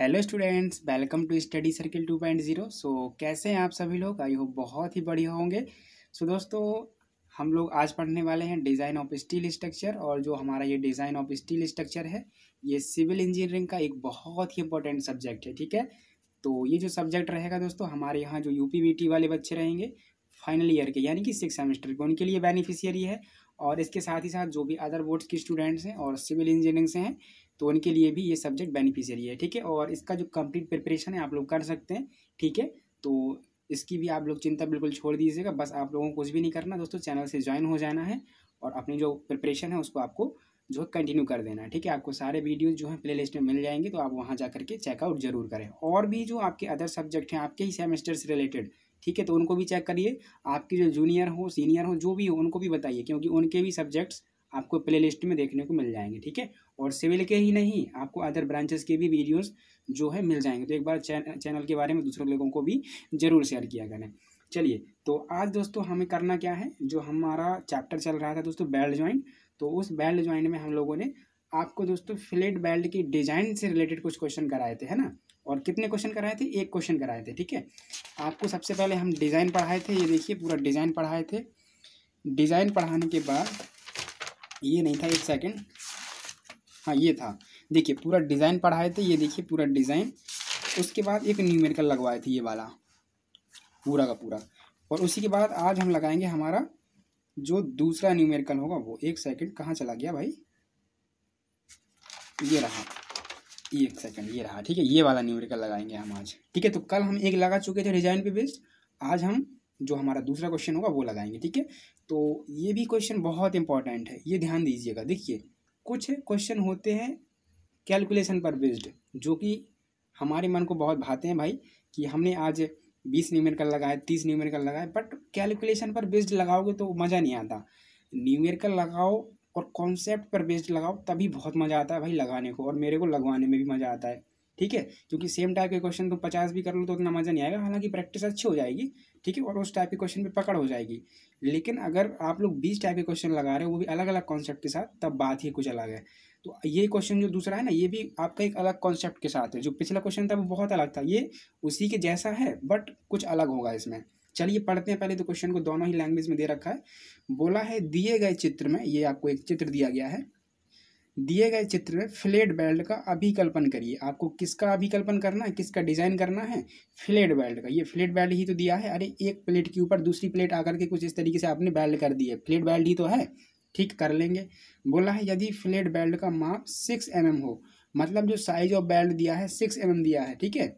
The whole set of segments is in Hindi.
Hello students welcome to study circle two point zero so कैसे हैं आप सभी लोग आई होप बहुत ही बढ़िया होंगे सो so, दोस्तों हम लोग आज पढ़ने वाले हैं डिज़ाइन ऑफ स्टील स्ट्रक्चर और जो हमारा ये डिज़ाइन ऑफ स्टील स्ट्रक्चर है ये सिविल इंजीनियरिंग का एक बहुत ही इंपॉर्टेंट सब्जेक्ट है ठीक है तो ये जो सब्जेक्ट रहेगा दोस्तों हमारे यहाँ जो यू पी वाले बच्चे रहेंगे फाइनल ईयर के यानी कि सिक्स सेमेस्टर के उनके लिए बेनिफिशियरी है और इसके साथ ही साथ जो भी अदर बोर्ड्स के स्टूडेंट्स हैं और सिविल इंजीनियरिंग से हैं तो उनके लिए भी ये सब्जेक्ट बेनिफिशियरी है ठीक है और इसका जो कंप्लीट प्रिपरेशन है आप लोग कर सकते हैं ठीक है तो इसकी भी आप लोग चिंता बिल्कुल छोड़ दीजिएगा बस आप लोगों को कुछ भी नहीं करना दोस्तों चैनल से ज्वाइन हो जाना है और अपनी जो प्रिपरेशन है उसको आपको जो है कंटिन्यू कर देना है ठीक है आपको सारे वीडियोज़ जो है प्ले में मिल जाएंगे तो आप वहाँ जा करके चेकआउट जरूर करें और भी जो आपके अदर सब्जेक्ट हैं आपके ही सेमेस्टर से रिलेटेड ठीक है तो उनको भी चेक करिए आपके जो जूनियर हो सीनियर हो जो भी हो उनको भी बताइए क्योंकि उनके भी सब्जेक्ट्स आपको प्लेलिस्ट में देखने को मिल जाएंगे ठीक है और सिविल के ही नहीं आपको अदर ब्रांचेस के भी वीडियोस जो है मिल जाएंगे तो एक बार चैन, चैनल के बारे में दूसरे लोगों को भी ज़रूर शेयर किया करें चलिए तो आज दोस्तों हमें करना क्या है जो हमारा चैप्टर चल रहा था दोस्तों बेल्ट ज्वाइंट तो उस बेल्ट ज्वाइंट में हम लोगों ने आपको दोस्तों फ्लेट बेल्ट की डिजाइन से रिलेटेड कुछ क्वेश्चन कराए थे है ना और कितने क्वेश्चन कराए थे एक क्वेश्चन कराए थे ठीक है आपको सबसे पहले हम डिज़ाइन पढ़ाए थे ये देखिए पूरा डिज़ाइन पढ़ाए थे डिज़ाइन पढ़ाने के बाद ये नहीं था एक सेकंड हाँ ये था देखिए पूरा डिज़ाइन पढ़ाए थे ये देखिए पूरा डिज़ाइन उसके बाद एक न्यूमेरिकल लगवाए थे ये वाला पूरा का पूरा और उसी के बाद आज हम लगाएंगे हमारा जो दूसरा न्यूमेरिकल होगा वो एक सेकंड कहाँ चला गया भाई ये रहा एक सेकंड ये रहा ठीक है ये वाला न्यूमेरिकल लगाएंगे हम आज ठीक है तो कल हम एक लगा चुके थे डिजाइन पे बेस्ड आज हम जो हमारा दूसरा क्वेश्चन होगा वो लगाएंगे ठीक है तो ये भी क्वेश्चन बहुत इंपॉर्टेंट है ये ध्यान दीजिएगा देखिए कुछ क्वेश्चन होते हैं कैलकुलेशन पर बेस्ड जो कि हमारे मन को बहुत भाते हैं भाई कि हमने आज बीस न्यूमेरिकल लगाए तीस न्यूमेरिकल लगाए बट कैलकुलेशन पर बेस्ड लगाओगे तो मज़ा नहीं आता न्यूमेरिकल लगाओ और कॉन्सेप्ट पर बेस्ड लगाओ तभी बहुत मज़ा आता है भाई लगाने को और मेरे को लगवाने में भी मज़ा आता है ठीक है क्योंकि सेम टाइप के क्वेश्चन तुम पचास भी कर लो तो उतना मज़ा नहीं आएगा हालांकि प्रैक्टिस अच्छी हो जाएगी ठीक है और उस टाइप के क्वेश्चन पे पकड़ हो जाएगी लेकिन अगर आप लोग बीस टाइप के क्वेश्चन लगा रहे हो वो भी अलग अलग कॉन्सेप्ट के साथ तब बात ही कुछ अलग है तो ये क्वेश्चन जो दूसरा है ना ये भी आपका एक अलग कॉन्सेप्ट के साथ है जो पिछला क्वेश्चन था वो बहुत अलग था ये उसी के जैसा है बट कुछ अलग होगा इसमें चलिए पढ़ते हैं पहले तो क्वेश्चन को दोनों ही लैंग्वेज में दे रखा है बोला है दिए गए चित्र में ये आपको एक चित्र दिया गया है दिए गए चित्र में फ्लेट बेल्ट का अभिकल्पन करिए आपको किसका अभिकल्पन करना है किसका डिजाइन करना है फ्लेट बेल्ट का ये फ्लेट बेल्ट ही तो दिया है अरे एक प्लेट के ऊपर दूसरी प्लेट आकर के कुछ इस तरीके से आपने बेल्ट कर दिए है फ्लेट बेल्ट ही तो है ठीक कर लेंगे बोला है यदि फ्लेट बेल्ट का माप सिक्स एम mm हो मतलब जो साइज ऑफ बेल्ट दिया है सिक्स एम mm दिया है ठीक है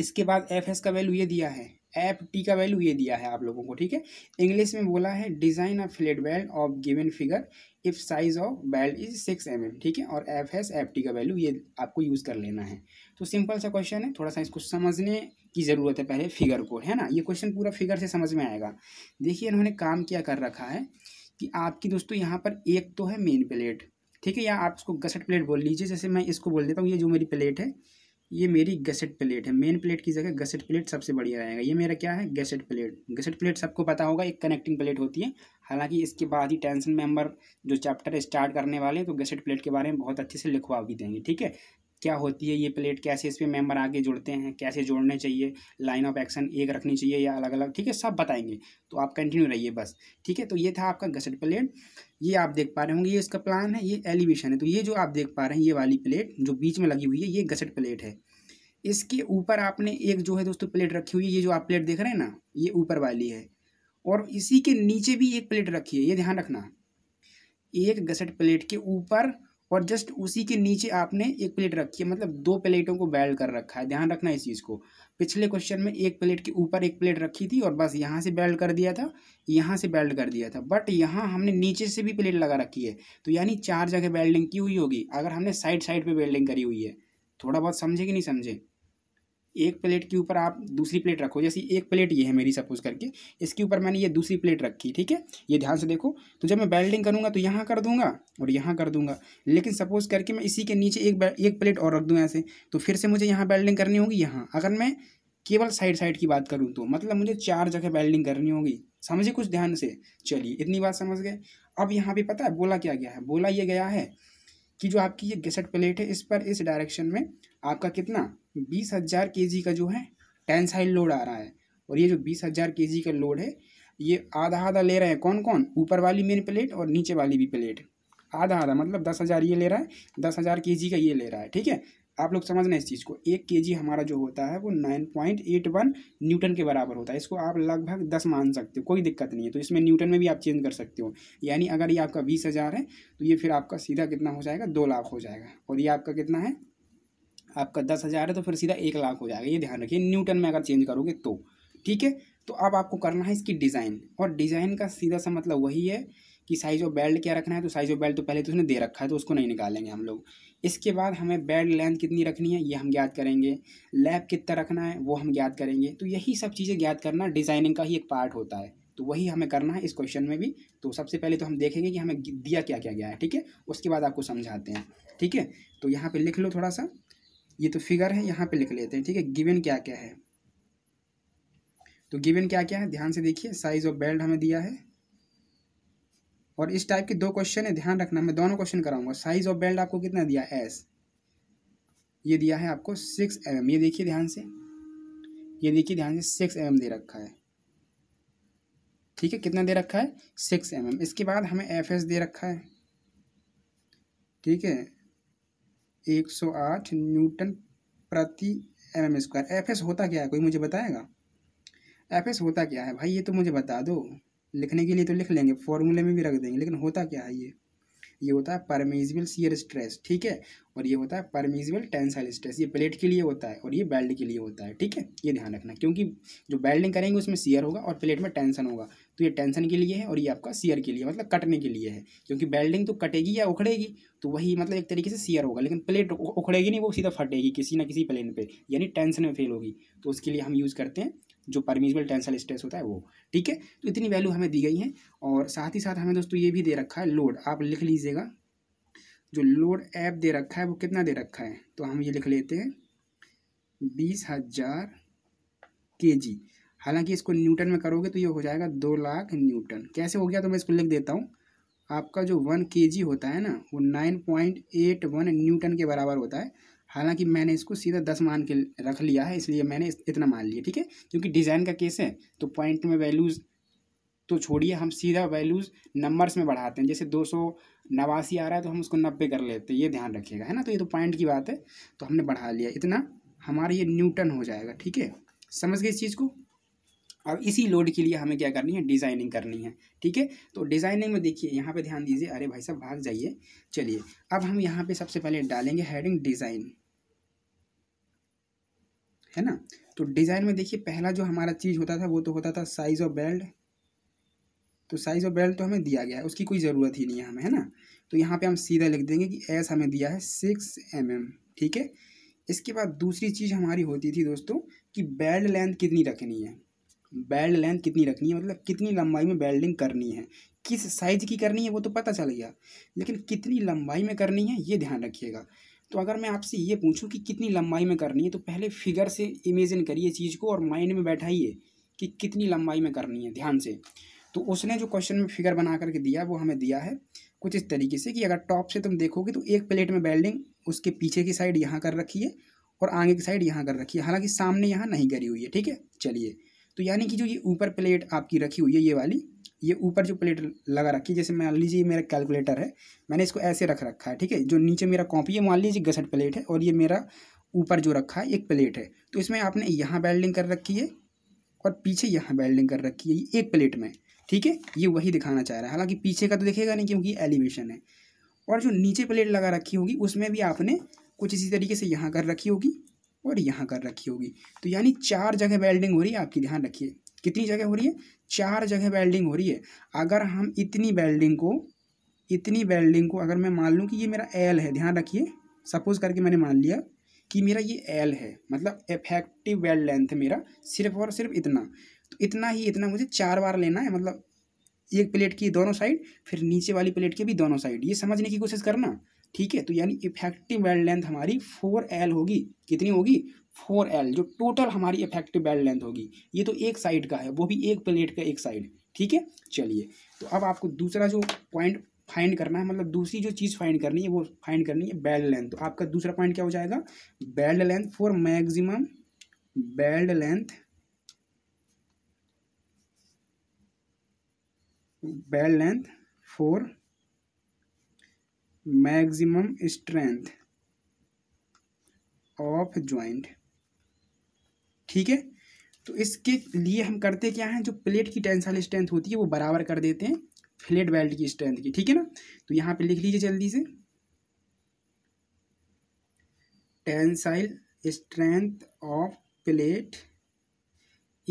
इसके बाद एफ एस का वैल्यू ये दिया है एफ टी का वैल्यू ये दिया है आप लोगों को ठीक है इंग्लिश में बोला है design a fillet weld of given figure if size of weld is six M M ठीक है और एफ एस एफ टी का वैल्यू ये आपको यूज़ कर लेना है तो सिंपल सा क्वेश्चन है थोड़ा सा इसको समझने की ज़रूरत है पहले फिगर को है ना ये क्वेश्चन पूरा फिगर से समझ में आएगा देखिए इन्होंने काम क्या कर रखा है कि आपकी दोस्तों यहाँ पर एक तो है मेन प्लेट ठीक है या आप इसको गसट प्लेट बोल लीजिए जैसे मैं इसको बोल देता हूँ ये जो मेरी प्लेट है ये मेरी गसेट प्लेट है मेन प्लेट की जगह गसेट प्लेट सबसे बढ़िया रहेगा ये मेरा क्या है गसेट प्लेट गसेट प्लेट सबको पता होगा एक कनेक्टिंग प्लेट होती है हालांकि इसके बाद ही टेंशन में जो चैप्टर स्टार्ट करने वाले हैं तो गसेट प्लेट के बारे में बहुत अच्छे से लिखवा भी देंगे ठीक है क्या होती है ये प्लेट कैसे इस पर मेम्बर आगे जुड़ते हैं कैसे जोड़ने चाहिए लाइन ऑफ एक्शन एक रखनी चाहिए या अलग अलग ठीक है सब बताएंगे तो आप कंटिन्यू रहिए बस ठीक है तो ये था आपका गसेट प्लेट ये आप देख पा रहे होंगे ये इसका प्लान है ये एलिवेशन है तो ये जो आप देख पा रहे हैं ये वाली प्लेट जो बीच में लगी हुई है ये गसेट प्लेट है इसके ऊपर आपने एक जो है दोस्तों प्लेट रखी हुई है ये जो आप प्लेट देख रहे हैं ना ये ऊपर वाली है और इसी के नीचे भी एक प्लेट रखी है ये ध्यान रखना एक गसट प्लेट के ऊपर और जस्ट उसी के नीचे आपने एक प्लेट रखी है मतलब दो प्लेटों को बैल्ड कर रखा है ध्यान रखना इस चीज़ को पिछले क्वेश्चन में एक प्लेट के ऊपर एक प्लेट रखी थी और बस यहाँ से बैल्ड कर दिया था यहाँ से बैल्ड कर दिया था बट यहाँ हमने नीचे से भी प्लेट लगा रखी है तो यानी चार जगह बेल्डिंग की हुई होगी अगर हमने साइड साइड पर बेल्डिंग करी हुई है थोड़ा बहुत समझे कि नहीं समझे एक प्लेट के ऊपर आप दूसरी प्लेट रखो जैसे एक प्लेट ये है मेरी सपोज करके इसके ऊपर मैंने ये दूसरी प्लेट रखी ठीक है ये ध्यान से देखो तो जब मैं बेल्डिंग करूँगा तो यहाँ कर दूँगा और यहाँ कर दूँगा लेकिन सपोज करके मैं इसी के नीचे एक एक प्लेट और रख दूँ ऐसे तो फिर से मुझे यहाँ बेल्डिंग करनी होगी यहाँ अगर मैं केवल साइड साइड की बात करूँ तो मतलब मुझे चार जगह बेल्डिंग करनी होगी समझे कुछ ध्यान से चलिए इतनी बात समझ गए अब यहाँ पर पता है बोला क्या गया है बोला ये गया है कि जो आपकी ये गेसेट प्लेट है इस पर इस डायरेक्शन में आपका कितना बीस हज़ार के जी का जो है टेंसाइल लोड आ रहा है और ये जो बीस हज़ार के जी का लोड है ये आधा आधा ले रहे हैं कौन कौन ऊपर वाली मेन प्लेट और नीचे वाली भी प्लेट आधा आधा मतलब दस हज़ार ये ले रहा है दस हज़ार के जी का ये ले रहा है ठीक है आप लोग समझना इस चीज़ को एक के जी हमारा जो होता है वो nine point eight one newton के बराबर होता है इसको आप लगभग दस मान सकते हो कोई दिक्कत नहीं है तो इसमें न्यूटन में भी आप चेंज कर सकते हो यानी अगर ये आपका बीस हज़ार है तो ये फिर आपका सीधा कितना हो जाएगा दो लाख हो जाएगा और ये आपका कितना है आपका दस हज़ार है तो फिर सीधा एक लाख हो जाएगा ये ध्यान रखिए न्यूटन में अगर चेंज करोगे तो ठीक है तो अब आपको करना है इसकी डिज़ाइन और डिज़ाइन का सीधा सा मतलब वही है कि साइज ऑफ बेल्ट क्या रखना है तो साइज ऑफ बेल्ट तो पहले तो उसने दे रखा है तो उसको नहीं निकालेंगे हम लोग इसके बाद हमें बेल्ट लेंथ कितनी रखनी है ये हम ज्ञात करेंगे लैब कितना रखना है वो हम ज्ञात करेंगे तो यही सब चीज़ें ज्ञात करना डिज़ाइनिंग का ही एक पार्ट होता है तो वही हमें करना है इस क्वेश्चन में भी तो सबसे पहले तो हम देखेंगे कि हमें दिया क्या क्या गया है ठीक है उसके बाद आपको समझाते हैं ठीक है तो यहाँ पर लिख लो थोड़ा सा ये तो फिगर है यहाँ पे लिख लेते हैं ठीक है गिवन क्या क्या है तो गिवन क्या क्या है ध्यान से देखिए साइज ऑफ बेल्ट हमें दिया है और इस टाइप के दो क्वेश्चन है ध्यान रखना मैं दोनों क्वेश्चन कराऊंगा साइज ऑफ बेल्ट आपको कितना दिया एस ये दिया है आपको सिक्स एम mm. ये देखिए ध्यान से ये देखिए ध्यान से सिक्स एम mm दे रखा है ठीक है कितना दे रखा है सिक्स एम mm. इसके बाद हमें एफ एस दे रखा है ठीक है एक सौ आठ न्यूटन प्रति M M square F S होता क्या है कोई मुझे बताएगा एफ एस होता क्या है भाई ये तो मुझे बता दो लिखने के लिए तो लिख लेंगे फॉर्मूले में भी रख देंगे लेकिन होता क्या है ये ये होता है परमिजिबल सीयर स्ट्रेस ठीक है और ये होता है परमिजिबल टेंसाइल स्ट्रेस ये प्लेट के लिए होता है और ये बेल्ट के लिए होता है ठीक है ये ध्यान रखना क्योंकि जो बेल्डिंग करेंगे उसमें सीयर होगा और प्लेट में टेंसन होगा तो ये टेंशन के लिए है और ये आपका सीयर के लिए मतलब कटने के लिए है क्योंकि बेल्डिंग तो कटेगी या उखड़ेगी तो वही मतलब एक तरीके से सीयर होगा लेकिन प्लेट उखड़ेगी नहीं वो सीधा फटेगी किसी ना किसी प्लेन पे यानी टेंशन में फेल होगी तो उसके लिए हम यूज़ करते हैं जो परमिजिबल टेंसल स्ट्रेस होता है वो ठीक है तो इतनी वैल्यू हमें दी गई है और साथ ही साथ हमें दोस्तों ये भी दे रखा है लोड आप लिख लीजिएगा जो लोड ऐप दे रखा है वो कितना दे रखा है तो हम ये लिख लेते हैं बीस हज़ार के जी हालांकि इसको न्यूटन में करोगे तो ये हो जाएगा दो लाख न्यूटन कैसे हो गया तो मैं इसको लिख देता हूँ आपका जो वन के जी होता है ना वो nine point eight one newton के बराबर होता है हालांकि मैंने इसको सीधा दस मान के रख लिया है इसलिए मैंने इतना मान लिया ठीक है क्योंकि डिज़ाइन का केस है तो पॉइंट में वैल्यूज़ तो छोड़िए हम सीधा वैल्यूज़ नंबर्स में बढ़ाते हैं जैसे दो सौ नवासी आ रहा है तो हम उसको नब्बे कर लेते हैं ये ध्यान रखिएगा है ना तो ये तो पॉइंट की बात है तो हमने बढ़ा लिया इतना हमारा ये न्यूटन हो जाएगा ठीक है समझ गए इस चीज़ को अब इसी लोड के लिए हमें क्या करनी है डिज़ाइनिंग करनी है ठीक है तो डिज़ाइनिंग में देखिए यहाँ पे ध्यान दीजिए अरे भाई साहब भाग जाइए चलिए अब हम यहाँ पे सबसे पहले डालेंगे हेडिंग डिज़ाइन है ना तो डिज़ाइन में देखिए पहला जो हमारा चीज़ होता था वो तो होता था साइज़ ऑफ बेल्ट तो साइज़ ऑफ बेल्ट तो हमें दिया गया है उसकी कोई ज़रूरत ही नहीं है हमें है ना तो यहाँ पे हम सीधा लिख देंगे कि एस हमें दिया है सिक्स एम एम ठीक है इसके बाद दूसरी चीज़ हमारी होती थी दोस्तों कि बेल्ट लेंथ कितनी रखनी है बेल्ट लेंथ कितनी रखनी है मतलब कितनी लंबाई में बेल्डिंग करनी है किस साइज़ की करनी है वो तो पता चल गया लेकिन कितनी लंबाई में करनी है ये ध्यान रखिएगा तो अगर मैं आपसे ये पूछूं कि कितनी लंबाई में करनी है तो पहले फिगर से इमेजिन करिए चीज़ को और माइंड में बैठाइए कि कितनी लंबाई में करनी है ध्यान से तो उसने जो क्वेश्चन में फिगर बना करके दिया वो हमें दिया है कुछ इस तरीके से कि अगर टॉप से तुम देखोगे तो एक प्लेट में बेल्डिंग उसके पीछे की साइड यहाँ कर रखी है और आगे की साइड यहाँ कर रखी है हालांकि सामने यहाँ नहीं करी हुई है ठीक है चलिए तो यानी कि जो ये ऊपर प्लेट आपकी रखी हुई है ये वाली ये ऊपर जो प्लेट लगा रखी है जैसे मान लीजिए ये मेरा कैलकुलेटर है मैंने इसको ऐसे रख रखा है ठीक है जो नीचे मेरा कॉपी है मान लीजिए गसठ प्लेट है और ये मेरा ऊपर जो रखा है एक प्लेट है तो इसमें आपने यहाँ बेल्डिंग कर रखी है और पीछे यहाँ बेल्डिंग कर रखी है ये एक प्लेट में ठीक है ये वही दिखाना चाह रहा है हालांकि पीछे का तो दिखेगा नहीं क्योंकि एलिवेशन है और जो नीचे प्लेट लगा रखी होगी उसमें भी आपने कुछ इसी तरीके से यहाँ कर रखी होगी और यहाँ कर रखी होगी तो यानी चार जगह वेल्डिंग हो रही है आपकी ध्यान रखिए कितनी जगह हो रही है चार जगह वेल्डिंग हो रही है अगर हम इतनी वेल्डिंग को इतनी वेल्डिंग को अगर मैं मान लूँ कि ये मेरा एल है ध्यान रखिए सपोज करके मैंने मान लिया कि मेरा ये एल है मतलब इफेक्टिव वेल्ड लेंथ है मेरा सिर्फ और सिर्फ इतना तो इतना ही इतना मुझे चार बार लेना है मतलब एक प्लेट की दोनों साइड फिर नीचे वाली प्लेट के भी दोनों साइड ये समझने की कोशिश करना ठीक है तो यानी इफेक्टिव बेल्ट लेंथ हमारी फोर एल होगी कितनी होगी फोर एल जो टोटल हमारी इफेक्टिव बेल्ट लेंथ होगी ये तो एक साइड का है वो भी एक प्लेट का एक साइड ठीक है चलिए तो अब आपको दूसरा जो पॉइंट फाइंड करना है मतलब दूसरी जो चीज़ फाइंड करनी है वो फाइंड करनी है बेल्ट लेंथ तो आपका दूसरा पॉइंट क्या हो जाएगा weld length for maximum weld length weld length for maximum strength of joint ठीक है तो इसके लिए हम करते क्या है जो प्लेट की टेंसाइल स्ट्रेंथ होती है वो बराबर कर देते हैं फ्लेट बेल्ट की स्ट्रेंथ की ठीक है ना तो यहाँ पे लिख लीजिए जल्दी से tensile strength of plate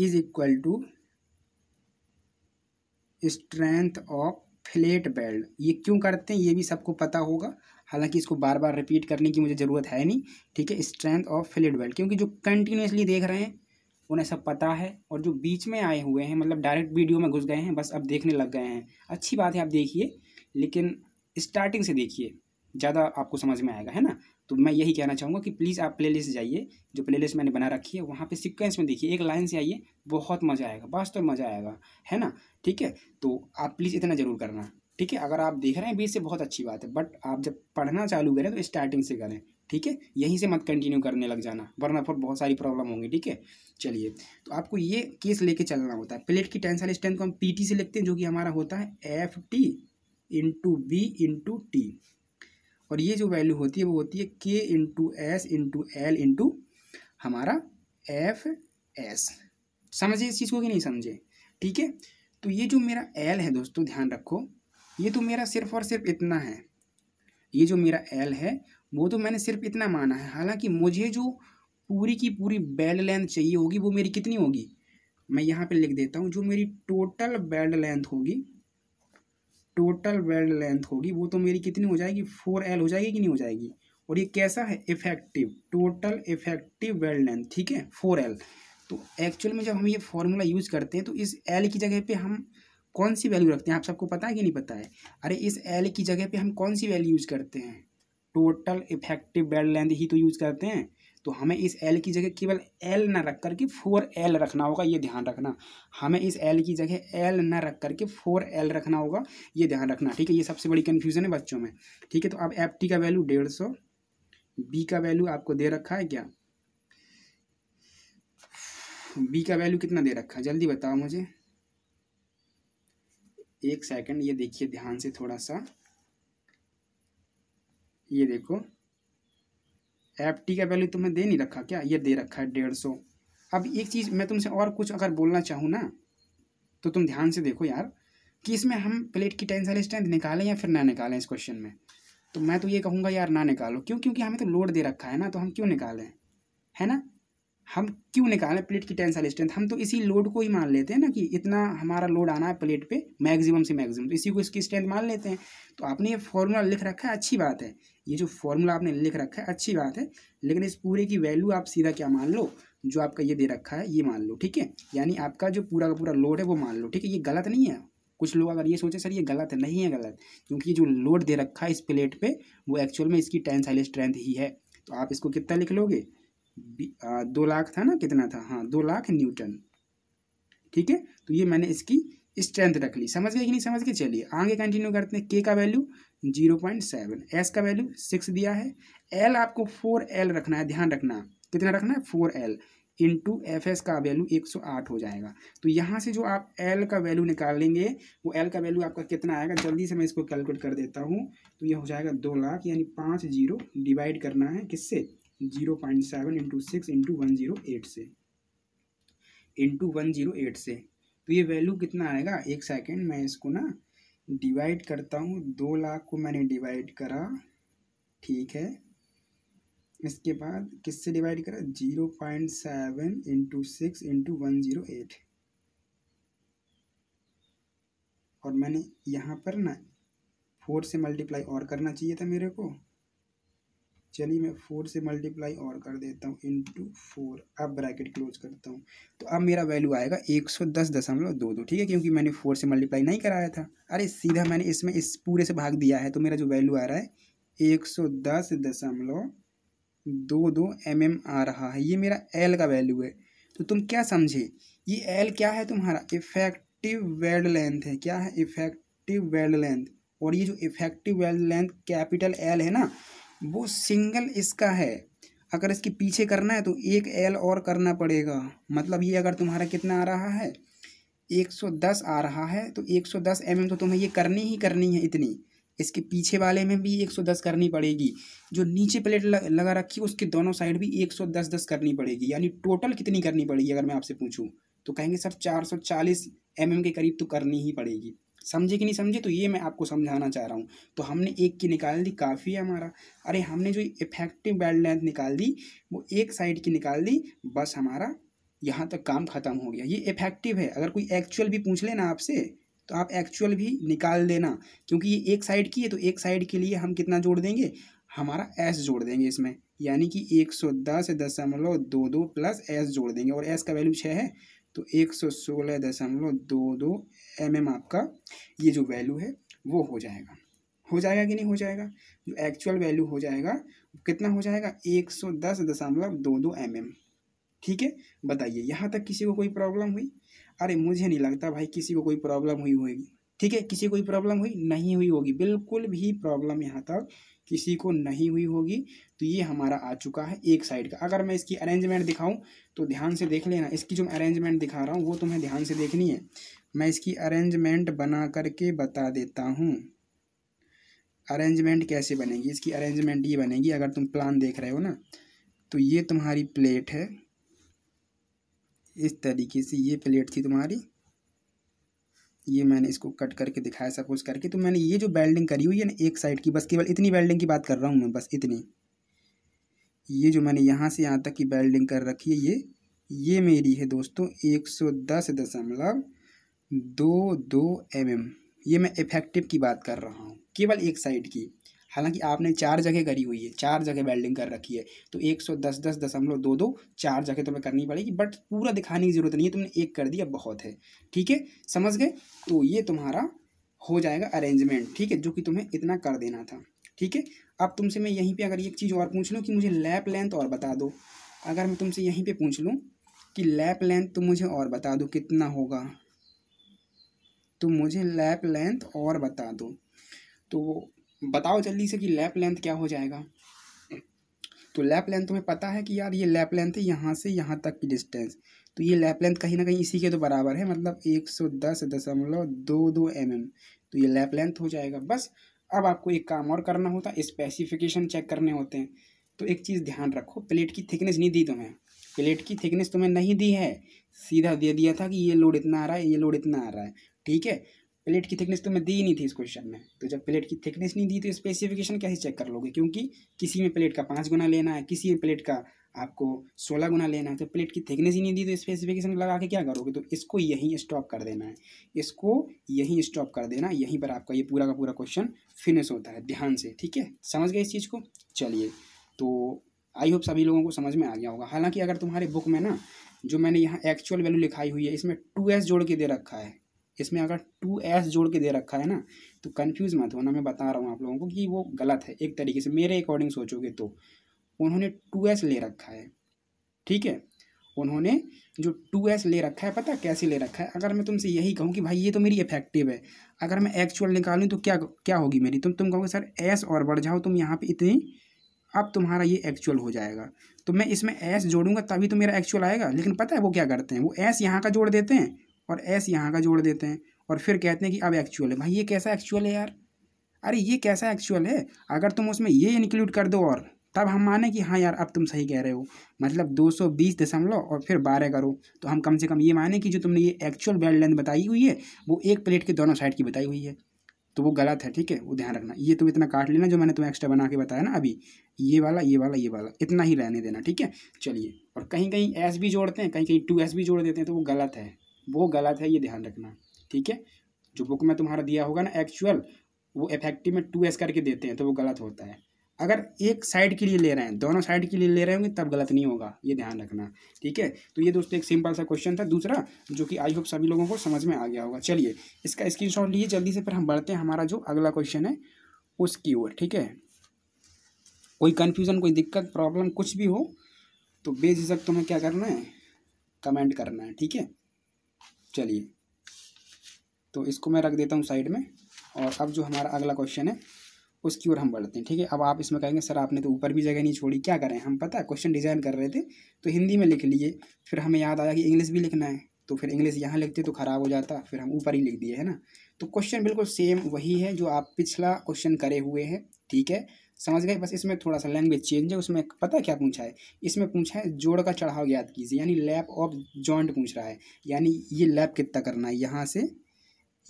is equal to strength of fillet weld ये क्यों करते हैं ये भी सबको पता होगा हालांकि इसको बार बार रिपीट करने की मुझे ज़रूरत है नहीं ठीक है स्ट्रेंथ ऑफ फ्लेट बेल्ट क्योंकि जो कंटिन्यूसली देख रहे हैं उन्हें सब पता है और जो बीच में आए हुए हैं मतलब डायरेक्ट वीडियो में घुस गए हैं बस अब देखने लग गए हैं अच्छी बात है आप देखिए लेकिन स्टार्टिंग से देखिए ज़्यादा आपको समझ में आएगा है ना तो मैं यही कहना चाहूँगा कि प्लीज़ आप प्लेलिस्ट जाइए जो प्लेलिस्ट मैंने बना रखी है वहाँ पे सीक्वेंस में देखिए एक लाइन से आइए बहुत मज़ा आएगा बस तो मज़ा आएगा है ना ठीक है तो आप प्लीज़ इतना ज़रूर करना ठीक है अगर आप देख रहे हैं बीच से बहुत अच्छी बात है बट आप जब पढ़ना चालू करें तो स्टार्टिंग से करें ठीक है यहीं से मत कंटिन्यू करने लग जाना वरना फिर बहुत सारी प्रॉब्लम होंगी ठीक है चलिए तो आपको ये केस लेके चलना होता है प्लेट की टेंसल स्ट्रेंथ को हम पी से लिखते हैं जो कि हमारा होता है F T into B into T और ये जो वैल्यू होती है वो होती है K into S into L into हमारा एफ एस समझे इस चीज़ को कि नहीं समझे ठीक है तो ये जो मेरा एल है दोस्तों ध्यान रखो ये तो मेरा सिर्फ और सिर्फ इतना है ये जो मेरा एल है वो तो मैंने सिर्फ इतना माना है हालांकि मुझे जो पूरी की पूरी बेल्ट लेंथ चाहिए होगी वो मेरी कितनी होगी मैं यहाँ पे लिख देता हूँ जो मेरी टोटल बेल्ट लेंथ होगी टोटल वेल्ड लेंथ होगी वो तो मेरी कितनी हो जाएगी फोर एल हो जाएगी कि नहीं हो जाएगी और ये कैसा है effective total effective weld length ठीक है फोर एल तो एक्चुअल में जब हम ये फॉर्मूला यूज़ करते हैं तो इस एल की जगह पे हम कौन सी वैल्यू रखते हैं आप सबको पता है कि नहीं पता है अरे इस एल की जगह पे हम कौन सी वैल्यू यूज़ करते हैं टोटल इफेक्टिव वेल्ड लेंथ ही तो यूज़ करते हैं तो हमें इस एल की जगह केवल एल न रख करके फोर एल रखना होगा ये ध्यान रखना हमें इस एल की जगह एल न रख करके फोर एल रखना होगा ये ध्यान रखना ठीक है ये सबसे बड़ी कन्फ्यूज़न है बच्चों में ठीक है तो अब एफ टी का वैल्यू डेढ़ सौ बी का वैल्यू आपको दे रखा है क्या बी का वैल्यू कितना दे रखा है जल्दी बताओ मुझे एक सेकेंड ये देखिए ध्यान से थोड़ा सा ये देखो एफ टी का वैल्यू तुमने दे नहीं रखा क्या ये दे रखा है डेढ़ सौ अब एक चीज़ मैं तुमसे और कुछ अगर बोलना चाहूँ ना तो तुम ध्यान से देखो यार कि इसमें हम प्लेट की टेंसाइल स्ट्रेंथ निकालें या फिर ना निकालें इस क्वेश्चन में तो मैं तो ये कहूँगा यार ना निकालो क्यों क्योंकि हमें तो लोड दे रखा है ना तो हम क्यों निकालें है ना हम क्यों निकालें प्लेट की टेंसाइल स्ट्रेंथ हम तो इसी लोड को ही मान लेते हैं ना कि इतना हमारा लोड आना है प्लेट पे मैक्सिमम से मैक्सिमम तो इसी को इसकी स्ट्रेंथ मान लेते हैं तो आपने ये फॉर्मूला लिख रखा है अच्छी बात है ये जो फॉर्मूला आपने लिख रखा है अच्छी बात है लेकिन इस पूरे की वैल्यू आप सीधा क्या मान लो जो आपका ये दे रखा है ये मान लो ठीक है यानी आपका जो पूरा का पूरा लोड है वो मान लो ठीक है ये गलत नहीं है कुछ लोग अगर ये सोचे सर ये गलत है नहीं है गलत क्योंकि जो लोड दे रखा है इस प्लेट पर वो एक्चुअल में इसकी टेंसाइल स्ट्रेंथ ही है तो आप इसको कितना लिख लोगे दो लाख था ना कितना था हाँ दो लाख न्यूटन ठीक है तो ये मैंने इसकी स्ट्रेंथ रख ली समझ गए कि नहीं समझ के चलिए आगे कंटिन्यू करते हैं के का value zero point seven S का वैल्यू सिक्स दिया है एल आपको फोर एल रखना है ध्यान रखना कितना रखना है four L into F S का वैल्यू एक सौ आठ हो जाएगा तो यहाँ से जो आप एल का वैल्यू निकाल लेंगे वो एल का वैल्यू आपका कितना आएगा जल्दी से मैं इसको कैलकुलेट कर देता हूँ तो ये हो जाएगा दो लाख यानी पाँच जीरो डिवाइड करना है किससे zero point seven into six into one zero eight से इंटू वन जीरो एट से तो ये वैल्यू कितना आएगा एक सेकेंड मैं इसको ना डिवाइड करता हूँ दो लाख को मैंने डिवाइड करा ठीक है इसके बाद किससे डिवाइड करा zero point seven into six into one zero eight और मैंने यहाँ पर ना फोर से मल्टीप्लाई और करना चाहिए था मेरे को चलिए मैं फोर से मल्टीप्लाई और कर देता हूँ इंटू फोर अब ब्रैकेट क्लोज करता हूँ तो अब मेरा वैल्यू आएगा एक सौ दस दशमलव दो दो ठीक है क्योंकि मैंने फोर से मल्टीप्लाई नहीं कराया था अरे सीधा मैंने इसमें इस पूरे से भाग दिया है तो मेरा जो वैल्यू आ रहा है एक सौ दस दशमलव दो दो एम mm एम आ रहा है ये मेरा एल का वैल्यू है तो तुम क्या समझे ये एल क्या है तुम्हारा इफेक्टिव वेल्ड लेंथ है क्या है इफेक्टिव वेल्ड लेंथ और ये जो effective weld length capital L है ना वो सिंगल इसका है अगर इसके पीछे करना है तो एक एल और करना पड़ेगा मतलब ये अगर तुम्हारा कितना आ रहा है 110 आ रहा है तो 110 सौ mm तो तुम्हें ये करनी ही करनी है इतनी इसके पीछे वाले में भी 110 करनी पड़ेगी जो नीचे प्लेट लगा रखी है उसके दोनों साइड भी 110 10 करनी पड़ेगी यानी टोटल कितनी करनी पड़ेगी अगर मैं आपसे पूछूँ तो कहेंगे सर चार सौ mm के करीब तो करनी ही पड़ेगी समझे कि नहीं समझे तो ये मैं आपको समझाना चाह रहा हूँ तो हमने एक की निकाल दी काफ़ी है हमारा अरे हमने जो इफेक्टिव बेल्ट लेंथ निकाल दी वो एक साइड की निकाल दी बस हमारा यहाँ तक काम खत्म हो गया ये इफेक्टिव है अगर कोई एक्चुअल भी पूछ लेना आपसे तो आप एक्चुअल भी निकाल देना क्योंकि ये एक साइड की है तो एक साइड के लिए हम कितना जोड़ देंगे हमारा एस जोड़ देंगे इसमें यानी कि एक सौ दस दशमलव दो दो प्लस एस जोड़ देंगे और एस का वैल्यू छः है तो एक सौ सोलह दशमलव दो दो एम एम आपका ये जो वैल्यू है वो हो जाएगा हो जाएगा कि नहीं हो जाएगा जो एक्चुअल वैल्यू हो जाएगा कितना हो जाएगा एक सौ दस दशमलव दो दो एम एम ठीक है बताइए यहाँ तक किसी को कोई प्रॉब्लम हुई अरे मुझे नहीं लगता भाई किसी को कोई प्रॉब्लम हुई होगी ठीक है किसी कोई प्रॉब्लम हुई नहीं हुई होगी बिल्कुल भी प्रॉब्लम यहाँ तक किसी को नहीं हुई होगी तो ये हमारा आ चुका है एक साइड का अगर मैं इसकी अरेंजमेंट दिखाऊं तो ध्यान से देख लेना इसकी जो मैं अरेंजमेंट दिखा रहा हूँ वो तुम्हें ध्यान से देखनी है मैं इसकी अरेंजमेंट बना करके बता देता हूँ अरेंजमेंट कैसे बनेगी इसकी अरेंजमेंट ये बनेगी अगर तुम प्लान देख रहे हो ना तो ये तुम्हारी प्लेट है इस तरीके से ये प्लेट थी तुम्हारी ये मैंने इसको कट करके दिखाया सब कुछ करके तो मैंने ये जो बेल्डिंग करी हुई है ना एक साइड की बस केवल इतनी बेल्डिंग की बात कर रहा हूँ मैं बस इतनी ये जो मैंने यहाँ से यहाँ तक की बेल्डिंग कर रखी है ये ये मेरी है दोस्तों एक सौ दस दशमलव दो दो एम एम ये मैं इफेक्टिव की बात कर रहा हूँ केवल एक साइड की हालांकि आपने चार जगह करी हुई है चार जगह वेल्डिंग कर रखी है तो एक सौ दस दस दशमलव दो दो चार जगह तुम्हें तो करनी पड़ेगी बट पूरा दिखाने की ज़रूरत नहीं है तुमने एक कर दिया बहुत है ठीक है समझ गए तो ये तुम्हारा हो जाएगा अरेंजमेंट ठीक है जो कि तुम्हें इतना कर देना था ठीक है अब तुमसे मैं यहीं पर अगर एक चीज़ और पूछ लूँ कि मुझे लैप लेंथ और बता दो अगर मैं तुमसे यहीं पर पूछ लूँ कि लैप लेंथ तो मुझे और बता दो कितना होगा तो मुझे लैप लेंथ और बता दो तो बताओ जल्दी से कि लैप लेंथ क्या हो जाएगा तो लैप लेंथ तुम्हें पता है कि यार ये लैप लेंथ है यहाँ से यहाँ तक की डिस्टेंस तो ये लैप लेंथ कहीं ना कहीं इसी के तो बराबर है मतलब एक सौ दस दशमलव दो दो एम mm। एम तो ये लैप लेंथ हो जाएगा बस अब आपको एक काम और करना होता है स्पेसिफिकेशन चेक करने होते हैं तो एक चीज़ ध्यान रखो प्लेट की थिकनेस नहीं दी तुम्हें प्लेट की थिकनेस तुम्हें नहीं दी है सीधा दे दिया था कि ये लोड इतना आ रहा है ये लोड इतना आ रहा है ठीक है प्लेट की थिकनेस तो मैं दी ही नहीं थी इस क्वेश्चन में तो जब प्लेट की थिकनेस नहीं दी तो स्पेसिफिकेशन कैसे चेक कर लोगे क्योंकि किसी में प्लेट का पाँच गुना लेना है किसी में प्लेट का आपको सोलह गुना लेना है तो प्लेट की थिकनेस ही नहीं दी तो स्पेसिफिकेशन लगा के क्या करोगे तो इसको यहीं स्टॉप कर देना है इसको यहीं स्टॉप कर देना यहीं पर आपका ये पूरा का पूरा क्वेश्चन फिनिश होता है ध्यान से ठीक है समझ गए इस चीज़ को चलिए तो आई होप सभी लोगों को समझ में आ गया होगा हालांकि अगर तुम्हारे बुक में ना जो मैंने यहाँ एक्चुअल वैल्यू लिखाई हुई है इसमें टू एस जोड़ के दे रखा है इसमें अगर टू एस जोड़ के दे रखा है ना तो कन्फ्यूज़ मत होना मैं बता रहा हूँ आप लोगों को कि वो गलत है एक तरीके से मेरे अकॉर्डिंग सोचोगे तो उन्होंने टू एस ले रखा है ठीक है उन्होंने जो टू एस ले रखा है पता कैसे ले रखा है अगर मैं तुमसे यही कहूँ कि भाई ये तो मेरी इफेक्टिव है अगर मैं एक्चुअल निकालूँ तो क्या क्या होगी मेरी तुम तुम कहोगे सर एस और बढ़ जाओ तुम यहाँ पर इतनी अब तुम्हारा ये एक्चुअल हो जाएगा तो मैं इसमें एस जोड़ूंगा तभी तो मेरा एक्चुअल आएगा लेकिन पता है वो क्या करते हैं वो एस यहाँ का जोड़ देते हैं और एस यहाँ का जोड़ देते हैं और फिर कहते हैं कि अब एक्चुअल है भाई ये कैसा एक्चुअल है यार अरे ये कैसा एक्चुअल है अगर तुम उसमें ये इंक्लूड कर दो और तब हम माने कि हाँ यार अब तुम सही कह रहे हो मतलब दो सौ बीस दशमलव और फिर बारह करो तो हम कम से कम ये माने कि जो तुमने ये एक्चुअल बेल्ट लेंथ बताई हुई है वो एक प्लेट के दोनों साइड की बताई हुई है तो वो गलत है ठीक है वो ध्यान रखना ये तुम इतना काट लेना जो मैंने तुम्हें एक्स्ट्रा बना के बताया ना अभी ये वाला ये वाला ये वाला इतना ही रहने देना ठीक है चलिए और कहीं कहीं एस भी जोड़ते हैं कहीं कहीं टू एस भी जोड़ देते हैं तो वो गलत है वो गलत है ये ध्यान रखना ठीक है जो बुक में तुम्हारा दिया होगा ना एक्चुअल वो इफेक्टिव में टू एस करके देते हैं तो वो गलत होता है अगर एक साइड के लिए ले रहे हैं दोनों साइड के लिए ले रहे होंगे तब गलत नहीं होगा ये ध्यान रखना ठीक है तो ये दोस्तों एक सिंपल सा क्वेश्चन था दूसरा जो कि आई होप सभी लोगों को समझ में आ गया होगा चलिए इसका स्क्रीनशॉट लीजिए जल्दी से फिर हम बढ़ते हैं हमारा जो अगला क्वेश्चन है उसकी ओर ठीक है कोई कन्फ्यूज़न कोई दिक्कत प्रॉब्लम कुछ भी हो तो बेझिझक तुम्हें क्या करना है कमेंट करना है ठीक है चलिए तो इसको मैं रख देता हूँ साइड में और अब जो हमारा अगला क्वेश्चन है उसकी ओर हम बढ़ते हैं ठीक है अब आप इसमें कहेंगे सर आपने तो ऊपर भी जगह नहीं छोड़ी क्या करें हम पता है क्वेश्चन डिज़ाइन कर रहे थे तो हिंदी में लिख लिए फिर हमें याद आया कि इंग्लिश भी लिखना है तो फिर इंग्लिश यहाँ लिखते तो ख़राब हो जाता फिर हम ऊपर ही लिख दिए है ना तो क्वेश्चन बिल्कुल सेम वही है जो आप पिछला क्वेश्चन करे हुए हैं ठीक है समझ गए बस इसमें थोड़ा सा लैंग्वेज चेंज है उसमें पता क्या पूछा है इसमें पूछा है जोड़ का चढ़ाव याद कीजिए यानी लैप ऑफ जॉइंट पूछ रहा है यानी ये लैप कितना करना है यहाँ से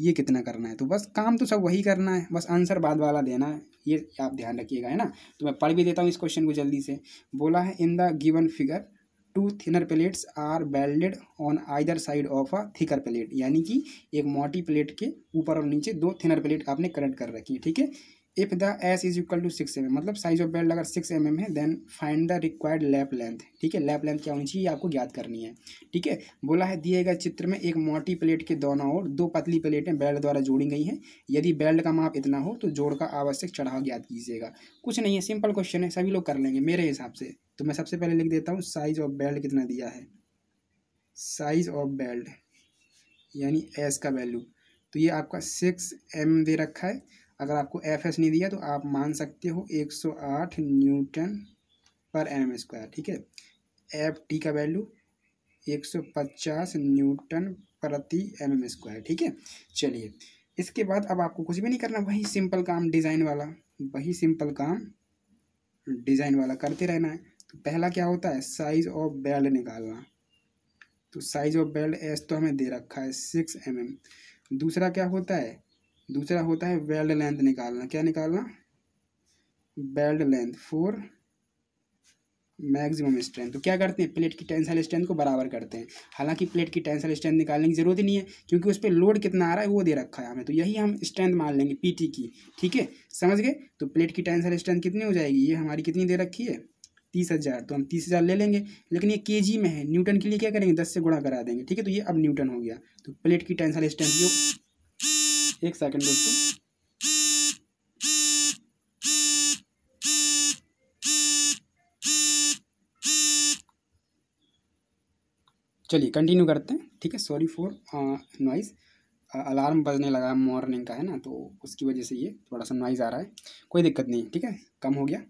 ये कितना करना है तो बस काम तो सब वही करना है बस आंसर बाद वाला देना है ये आप ध्यान रखिएगा है ना तो मैं पढ़ भी देता हूँ इस क्वेश्चन को जल्दी से बोला है in the given figure two thinner plates are welded on either side of a thicker plate यानी कि एक मोटी प्लेट के ऊपर और नीचे दो थिनर प्लेट आपने कनेक्ट कर रखी है ठीक है if the S is equal to six M मतलब साइज ऑफ बेल्ट अगर सिक्स एम एम है then find the required lap length ठीक है लैप लेंथ क्या होनी चाहिए आपको ज्ञात करनी है ठीक है बोला है दिए गए चित्र में एक मोटी प्लेट के दोनों ओर दो पतली प्लेटें बेल्ट द्वारा जोड़ी गई हैं यदि बेल्ट का माप इतना हो तो जोड़ का आवश्यक चढ़ाव ज्ञात कीजिएगा कुछ नहीं है सिंपल क्वेश्चन है सभी लोग कर लेंगे मेरे हिसाब से तो मैं सबसे पहले लिख देता हूँ साइज ऑफ बेल्ट कितना दिया है साइज ऑफ बेल्ट यानी एस का वैल्यू तो ये आपका सिक्स एम दे रखा है अगर आपको एफ एस नहीं दिया तो आप मान सकते हो 108 न्यूटन पर एम एम स्क्वायर ठीक है एफ टी का वैल्यू 150 न्यूटन प्रति एम एम स्क्वायर ठीक है चलिए इसके बाद अब आपको कुछ भी नहीं करना वही सिंपल काम डिज़ाइन वाला वही सिंपल काम डिज़ाइन वाला करते रहना है तो पहला क्या होता है साइज ऑफ बेल्ट निकालना तो साइज ऑफ बेल्ट एस तो हमें दे रखा है सिक्स एम mm. दूसरा क्या होता है दूसरा होता है वेल्ड लेंथ निकालना क्या निकालना weld length for maximum strength तो क्या करते हैं प्लेट की टेंसाइल स्ट्रेंथ को बराबर करते हैं हालांकि प्लेट की टेंसाइल स्ट्रेंथ निकालने की जरूरत ही नहीं है क्योंकि उस पर लोड कितना आ रहा है वो दे रखा है हमें तो यही हम स्ट्रेंथ मान लेंगे पीटी की ठीक है समझ गए तो प्लेट की टेंसाइल स्ट्रेंथ कितनी हो जाएगी ये हमारी कितनी दे रखी है तीस हज़ार तो हम तीस हज़ार ले लेंगे लेकिन ये के जी में है न्यूटन के लिए क्या करेंगे दस से गुणा करा देंगे ठीक है तो ये अब न्यूटन हो गया तो प्लेट की टेंसाइल स्ट्रेंथ ये एक सेकंड दोस्तों चलिए कंटिन्यू करते हैं ठीक है सॉरी फॉर नॉइज़ अलार्म बजने लगा है मॉर्निंग का है ना तो उसकी वजह से ये थोड़ा सा नॉइज़ आ रहा है कोई दिक्कत नहीं ठीक है कम हो गया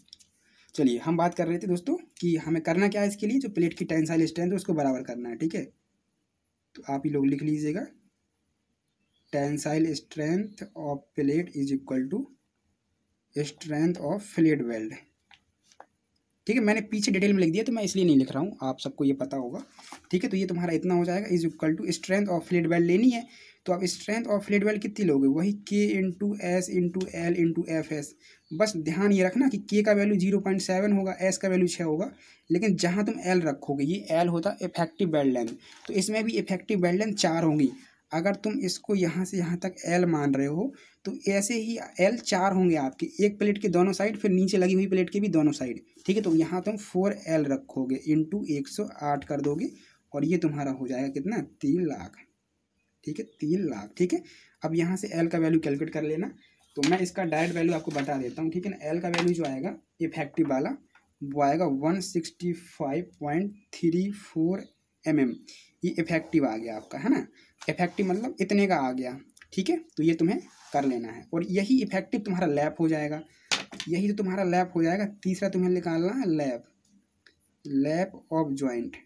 चलिए हम बात कर रहे थे दोस्तों कि हमें करना क्या है इसके लिए जो प्लेट की टेंसाइल स्ट्रेंथ है उसको बराबर करना है ठीक है तो आप ही लोग लिख लीजिएगा tensile strength of plate is equal to strength of fillet weld ठीक है मैंने पीछे डिटेल में लिख दिया तो मैं इसलिए नहीं लिख रहा हूँ आप सबको ये पता होगा ठीक है तो ये तुम्हारा इतना हो जाएगा is equal to strength of fillet weld लेनी है तो आप स्ट्रेंथ ऑफ फ्लेट वेल्ड कितनी लोगे वही K into S into L into F S बस ध्यान ये रखना कि के का वैल्यू जीरो पॉइंट सेवन होगा एस का वैल्यू छः होगा लेकिन जहाँ तुम एल रखोगे ये एल होता इफेक्टिव बेल्ट लेंथ तो इसमें भी इफेक्टिव बेल्ट लेंथ चार होंगी अगर तुम इसको यहाँ से यहाँ तक एल मान रहे हो तो ऐसे ही एल चार होंगे आपके एक प्लेट के दोनों साइड फिर नीचे लगी हुई प्लेट के भी दोनों साइड ठीक है तो यहाँ तुम फोर एल रखोगे इंटू एक सौ आठ कर दोगे और ये तुम्हारा हो जाएगा कितना तीन लाख ठीक है तीन लाख ठीक है अब यहाँ से एल का वैल्यू कैलकुलेट कर लेना तो मैं इसका डायरेक्ट वैल्यू आपको बता देता हूँ ठीक है ना एल का वैल्यू जो आएगा इफेक्टिव वाला वो आएगा one sixty five point three four M M ये इफेक्टिव आ गया आपका है ना इफेक्टिव मतलब इतने का आ गया ठीक है तो ये तुम्हें कर लेना है और यही इफेक्टिव तुम्हारा लैप हो जाएगा यही तो तुम्हारा लैप हो जाएगा तीसरा तुम्हें निकालना है लैप लैप ऑफ जॉइंट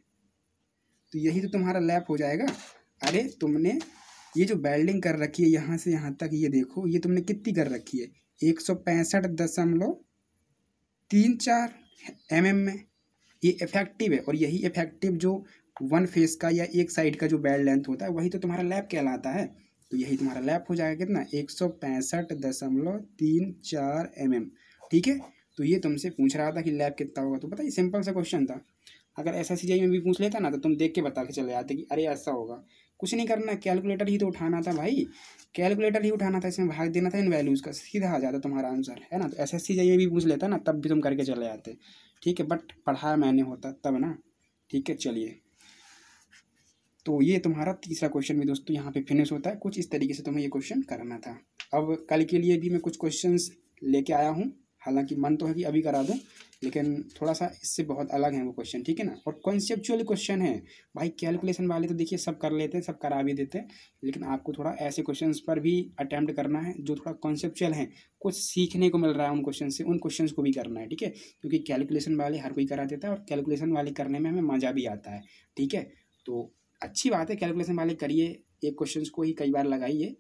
तो यही तो तुम्हारा लैप हो जाएगा अरे तुमने ये जो बेल्डिंग कर रखी है यहाँ से यहाँ तक ये देखो ये तुमने कितनी कर रखी है एक सौ पैंसठ दशमलव तीन चार एम एम में ये इफेक्टिव है और यही इफेक्टिव जो वन फेस का या एक साइड का जो बेड लेंथ होता है वही तो तुम्हारा लैप कहलाता है तो यही तुम्हारा लैप हो जाएगा कितना एक सौ पैंसठ दशमलव तीन चार एम एम ठीक है तो ये तुमसे पूछ रहा था कि लैब कितना होगा तो पता ही सिंपल सा क्वेश्चन था अगर एस एस में भी पूछ लेता ना तो तुम देख के बता के चले जाते कि अरे ऐसा होगा कुछ नहीं करना कैलकुलेटर ही तो उठाना था भाई कैलकुलेटर ही उठाना था इसमें भाग देना था इन वैल्यूज़ का सीधा आ जाता तुम्हारा आंसर है ना तो एस एस में भी पूछ लेता ना तब भी तुम करके चले जाते ठीक है बट पढ़ाया मैंने होता तब ना ठीक है चलिए तो ये तुम्हारा तीसरा क्वेश्चन भी दोस्तों यहाँ पे फिनिश होता है कुछ इस तरीके से तुम्हें ये क्वेश्चन करना था अब कल के लिए भी मैं कुछ क्वेश्चन लेके आया हूँ हालांकि मन तो है कि अभी करा दूँ लेकिन थोड़ा सा इससे बहुत अलग है वो क्वेश्चन ठीक है ना और कॉन्सेप्चुअल क्वेश्चन है भाई कैलकुलेशन वाले तो देखिए सब कर लेते हैं सब करा भी देते हैं लेकिन आपको थोड़ा ऐसे क्वेश्चन पर भी अटैम्प्ट करना है जो थोड़ा कॉन्सेप्चुअल हैं कुछ सीखने को मिल रहा है उन क्वेश्चन से उन क्वेश्चन को भी करना है ठीक है क्योंकि कैलकुलेशन वाले हर कोई करा देता है और कैलकुलेशन वाले करने में हमें मज़ा भी आता है ठीक है तो अच्छी बात है कैलकुलेशन वाले करिए एक क्वेश्चन को ही कई बार लगाइए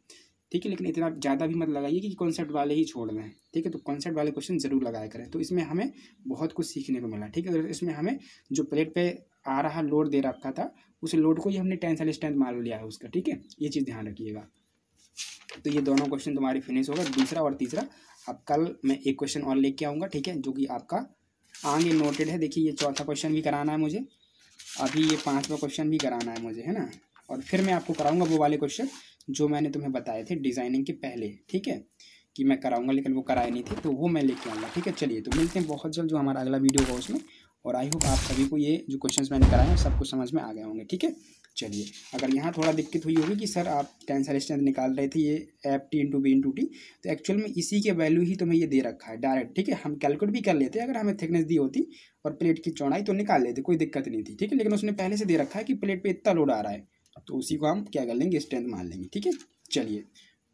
ठीक है लेकिन इतना ज़्यादा भी मत लगाइए कि कॉन्सेप्ट वाले ही छोड़ दें ठीक है तो कॉन्सेप्ट वाले क्वेश्चन ज़रूर लगाया करें तो इसमें हमें बहुत कुछ सीखने को मिला ठीक है इसमें हमें जो प्लेट पे आ रहा लोड दे रखा था उस लोड को ही हमने टेंसल स्ट्रेंथ मार लिया है उसका ठीक है ये चीज़ ध्यान रखिएगा तो ये दोनों क्वेश्चन तुम्हारी फिनिश होगा दूसरा और तीसरा अब कल मैं एक क्वेश्चन और लेके आऊँगा ठीक है जो कि आपका आगे नोटेड है देखिए ये चौथा क्वेश्चन भी कराना है मुझे अभी ये पाँचवा क्वेश्चन भी कराना है मुझे है ना और फिर मैं आपको कराऊंगा वो वाले क्वेश्चन जो मैंने तुम्हें बताए थे डिज़ाइनिंग के पहले ठीक है कि मैं कराऊंगा लेकिन वो कराए नहीं थे तो वो मैं लेके आऊँगा ठीक है चलिए तो मिलते हैं बहुत जल्द जो हमारा अगला वीडियो होगा उसमें और आई होप आप सभी को ये जो क्वेश्चन मैंने कराए हैं सबको समझ में आ गए होंगे ठीक है चलिए अगर यहाँ थोड़ा दिक्कत हुई होगी कि सर आप टेंसर स्ट्रेंथ निकाल रहे थे ये एप T into B into T तो एक्चुअल में इसी के वैल्यू ही तुम्हें ये दे रखा है डायरेक्ट ठीक है हम कैलकुलेट भी कर लेते अगर हमें थिकनेस दी होती और प्लेट की चौड़ाई तो निकाल लेते कोई दिक्कत नहीं थी ठीक है लेकिन उसने पहले से दे रखा है कि प्लेट पे इतना लोड आ रहा है तो उसी को हम क्या कर लेंगे स्ट्रेंथ मान लेंगे ठीक है चलिए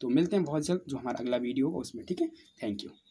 तो मिलते हैं बहुत जल्द जो हमारा अगला वीडियो होगा उसमें ठीक है थैंक यू